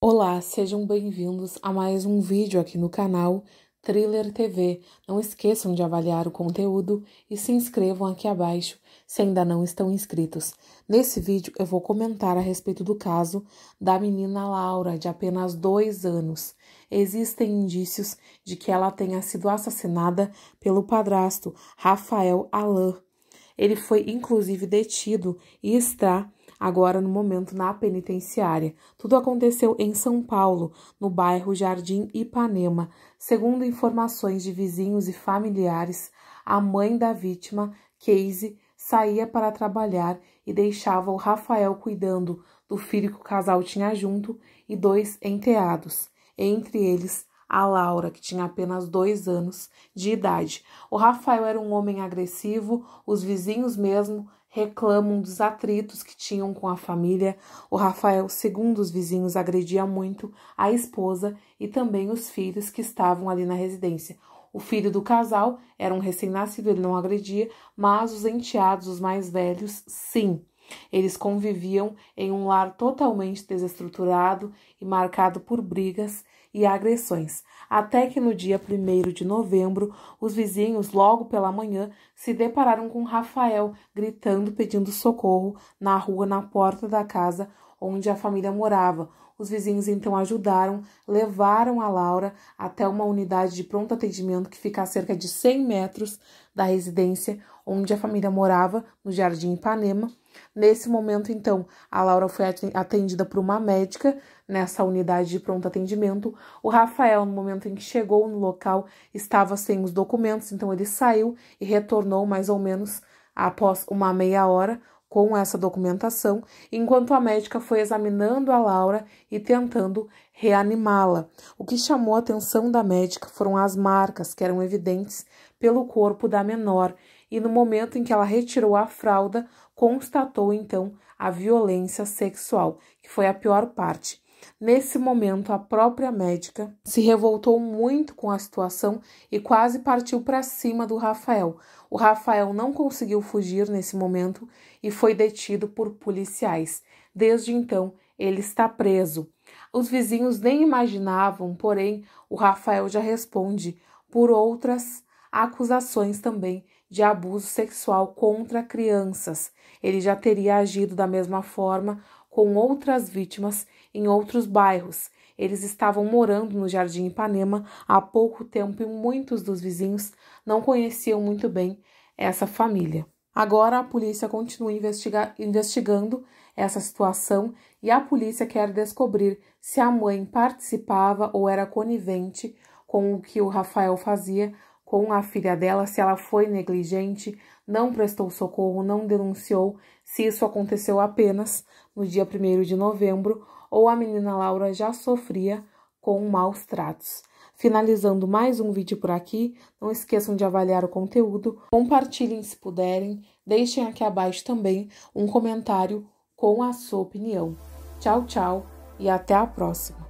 Olá, sejam bem-vindos a mais um vídeo aqui no canal Thriller TV. Não esqueçam de avaliar o conteúdo e se inscrevam aqui abaixo se ainda não estão inscritos. Nesse vídeo eu vou comentar a respeito do caso da menina Laura, de apenas dois anos. Existem indícios de que ela tenha sido assassinada pelo padrasto Rafael Alain. Ele foi inclusive detido e está agora no momento na penitenciária. Tudo aconteceu em São Paulo, no bairro Jardim Ipanema. Segundo informações de vizinhos e familiares, a mãe da vítima, Casey, saía para trabalhar e deixava o Rafael cuidando do filho que o casal tinha junto e dois enteados, entre eles a Laura, que tinha apenas dois anos de idade. O Rafael era um homem agressivo, os vizinhos mesmo reclamam dos atritos que tinham com a família. O Rafael, segundo os vizinhos, agredia muito a esposa e também os filhos que estavam ali na residência. O filho do casal era um recém-nascido, ele não agredia, mas os enteados, os mais velhos, sim. Eles conviviam em um lar totalmente desestruturado e marcado por brigas e agressões, até que no dia 1 de novembro, os vizinhos, logo pela manhã, se depararam com Rafael gritando pedindo socorro na rua na porta da casa onde a família morava. Os vizinhos então ajudaram, levaram a Laura até uma unidade de pronto atendimento que fica a cerca de 100 metros da residência onde a família morava, no Jardim Ipanema. Nesse momento, então, a Laura foi atendida por uma médica nessa unidade de pronto atendimento. O Rafael, no momento em que chegou no local, estava sem os documentos, então ele saiu e retornou mais ou menos após uma meia hora com essa documentação, enquanto a médica foi examinando a Laura e tentando reanimá-la. O que chamou a atenção da médica foram as marcas que eram evidentes pelo corpo da menor, e no momento em que ela retirou a fralda, constatou então a violência sexual, que foi a pior parte. Nesse momento, a própria médica se revoltou muito com a situação e quase partiu para cima do Rafael. O Rafael não conseguiu fugir nesse momento e foi detido por policiais. Desde então, ele está preso. Os vizinhos nem imaginavam, porém, o Rafael já responde por outras acusações também de abuso sexual contra crianças. Ele já teria agido da mesma forma com outras vítimas em outros bairros. Eles estavam morando no Jardim Ipanema há pouco tempo e muitos dos vizinhos não conheciam muito bem essa família. Agora a polícia continua investiga investigando essa situação e a polícia quer descobrir se a mãe participava ou era conivente com o que o Rafael fazia com a filha dela se ela foi negligente, não prestou socorro, não denunciou, se isso aconteceu apenas no dia 1 de novembro ou a menina Laura já sofria com maus tratos. Finalizando mais um vídeo por aqui, não esqueçam de avaliar o conteúdo, compartilhem se puderem, deixem aqui abaixo também um comentário com a sua opinião. Tchau, tchau e até a próxima!